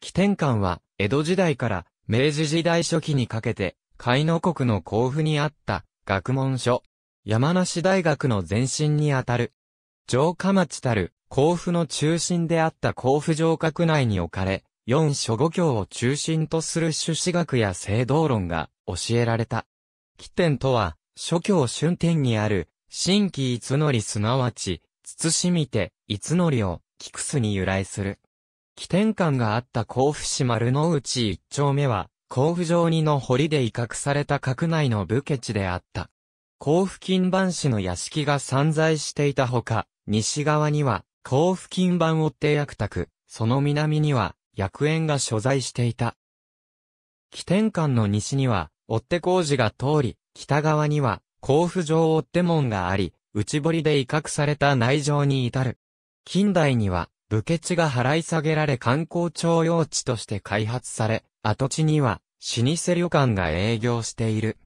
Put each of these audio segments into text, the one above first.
起点館は、江戸時代から明治時代初期にかけて、海の国の甲府にあった、学問所。山梨大学の前身にあたる。城下町たる、甲府の中心であった甲府城郭内に置かれ、四諸五教を中心とする朱子学や聖道論が教えられた。起点とは、諸教春天にある、新規いつのりすなわち、慎みて、いつのりを、キクスに由来する。起点館があった甲府市丸の内一丁目は、甲府城にの堀で威嚇された閣内の武家地であった。甲府近番市の屋敷が散在していたほか、西側には、甲府近番追て役宅、その南には、薬園が所在していた。起点館の西には、追手工事が通り、北側には、甲府城追て門があり、内堀で威嚇された内城に至る。近代には、武家地が払い下げられ観光庁用地として開発され、跡地には老舗旅館が営業している。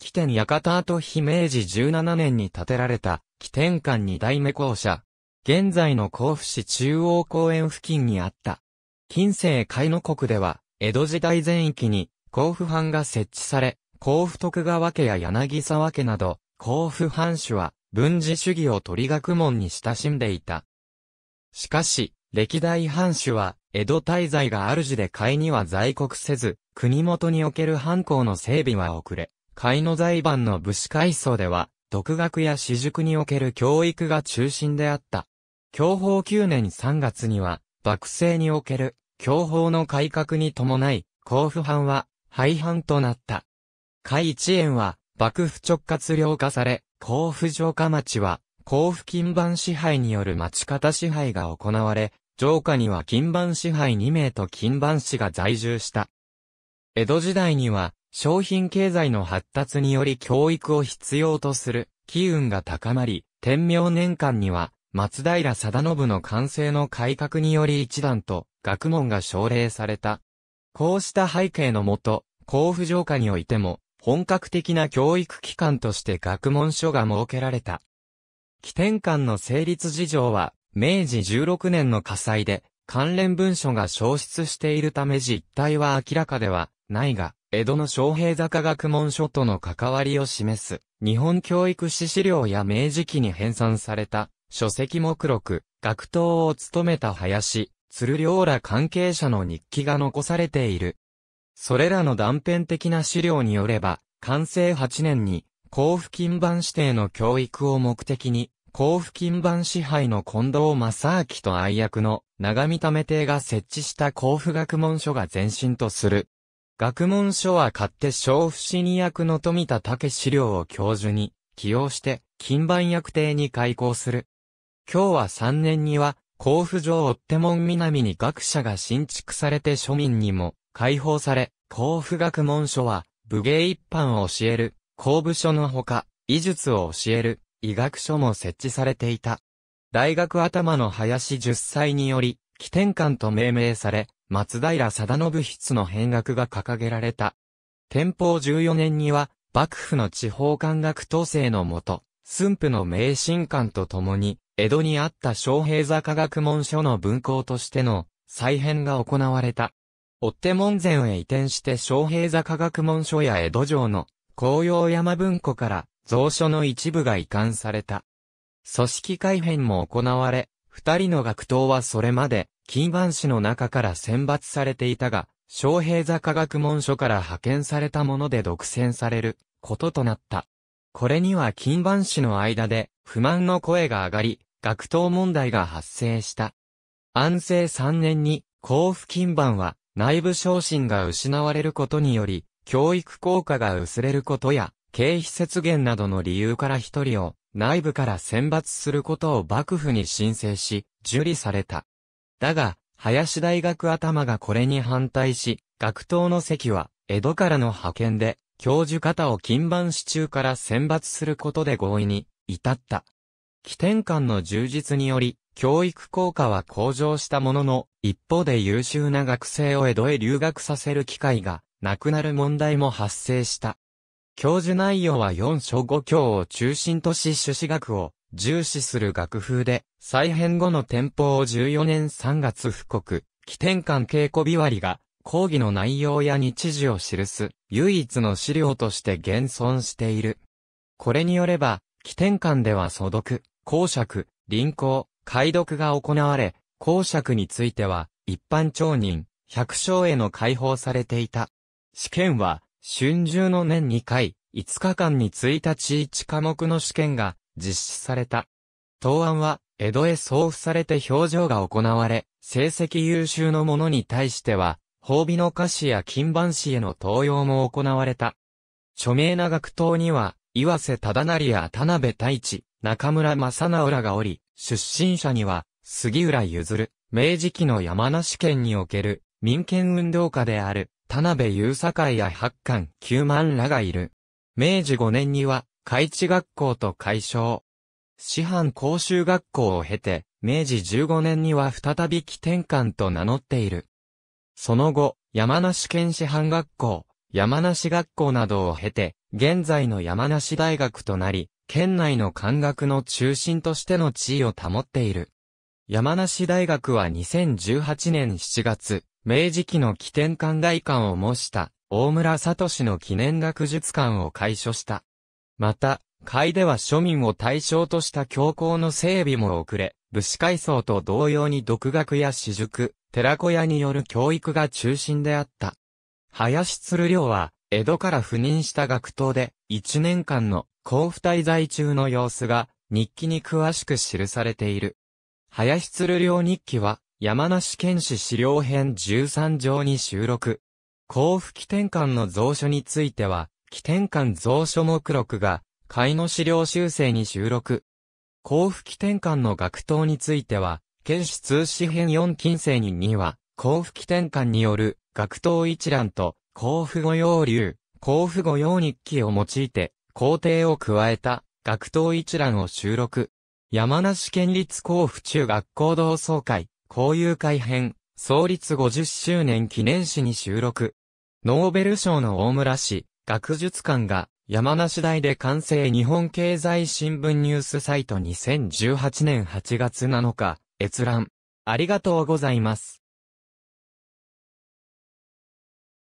起点館跡姫明治17年に建てられた起点館二代目校舎。現在の甲府市中央公園付近にあった。近世海の国では、江戸時代全域に甲府藩が設置され、甲府徳川家や柳沢家など、甲府藩主は、文字主義を取り学問に親しんでいた。しかし、歴代藩主は、江戸滞在が主でいには在国せず、国元における藩校の整備は遅れ、いの財番の武士階層では、独学や私塾における教育が中心であった。享保9年3月には、幕政における、享保の改革に伴い、甲府藩は、廃藩となった。海一円は、幕府直轄領化され、甲府城下町は、甲府金番支配による町方支配が行われ、城下には金番支配2名と金番氏が在住した。江戸時代には、商品経済の発達により教育を必要とする機運が高まり、天明年間には、松平定信の完成の改革により一段と学問が奨励された。こうした背景のもと、甲府城下においても、本格的な教育機関として学問所が設けられた。起点間の成立事情は、明治16年の火災で、関連文書が消失しているため実態は明らかではないが、江戸の昌平坂学問書との関わりを示す、日本教育史資料や明治期に編纂された、書籍目録、学頭を務めた林、鶴良ら関係者の日記が残されている。それらの断片的な資料によれば、完成8年に、交付金版指定の教育を目的に、交付金版支配の近藤正明と愛役の長見溜め邸が設置した交付学問書が前身とする。学問書は勝手小不に役の富田武資料を教授に起用して、金版役邸に開校する。今日は3年には、甲府城追手門南に学者が新築されて庶民にも解放され、甲府学問書は武芸一般を教える公部書のほか、医術を教える医学書も設置されていた。大学頭の林十歳により、起点館と命名され、松平定信筆の変額が掲げられた。天保14年には、幕府の地方官学統制のもと、駿府の名神館と共に、江戸にあった昌平座科学文書の文校としての再編が行われた。追手門前へ移転して昌平座科学文書や江戸城の紅葉山文庫から蔵書の一部が移管された。組織改編も行われ、二人の学頭はそれまで、金番師の中から選抜されていたが、昌平座科学文書から派遣されたもので独占されることとなった。これには金番師の間で不満の声が上がり、学頭問題が発生した。安政3年に、甲府金番は内部昇進が失われることにより、教育効果が薄れることや、経費節減などの理由から一人を内部から選抜することを幕府に申請し、受理された。だが、林大学頭がこれに反対し、学頭の席は、江戸からの派遣で、教授方を金盤支柱から選抜することで合意に、至った。起点間の充実により、教育効果は向上したものの、一方で優秀な学生を江戸へ留学させる機会が亡くなる問題も発生した。教授内容は4書5教を中心とし朱子学を重視する学風で、再編後の天保14年3月布告、起点間稽古日割が、講義の内容や日時を記す、唯一の資料として現存している。これによれば、起点間では素読、公爵、臨行、解読が行われ、公爵については、一般町人、百姓への解放されていた。試験は、春秋の年2回、5日間に1日1科目の試験が実施された。答案は、江戸へ送付されて表情が行われ、成績優秀の者に対しては、褒美の歌詞や金版詞への登用も行われた。著名な学頭には、岩瀬忠成や田辺太一、中村正直らがおり、出身者には、杉浦譲る、明治期の山梨県における民権運動家である田辺雄栄や八巻九万らがいる。明治5年には、海地学校と解消。師範講習学校を経て、明治15年には再び起点館と名乗っている。その後、山梨県師範学校、山梨学校などを経て、現在の山梨大学となり、県内の漢学の中心としての地位を保っている。山梨大学は2018年7月、明治期の起点寛外館を模した大村聡の記念学術館を開所した。また、会では庶民を対象とした教皇の整備も遅れ、武士階層と同様に独学や私塾、寺子屋による教育が中心であった。林鶴良は、江戸から赴任した学徒で、一年間の甲府滞在中の様子が、日記に詳しく記されている。林鶴良日記は、山梨県史資料編13条に収録。甲府起点換の蔵書については、起点換蔵書目録が、会の資料修正に収録。甲府起点換の学頭については、県史通史編4近世に2は、甲府起点換による学頭一覧と、甲府御用流、甲府御用日記を用いて、工程を加えた、学頭一覧を収録。山梨県立甲府中学校同窓会、交友会編、創立50周年記念誌に収録。ノーベル賞の大村氏、学術館が、山梨大で完成日本経済新聞ニュースサイト2018年8月7日、閲覧。ありがとうございます。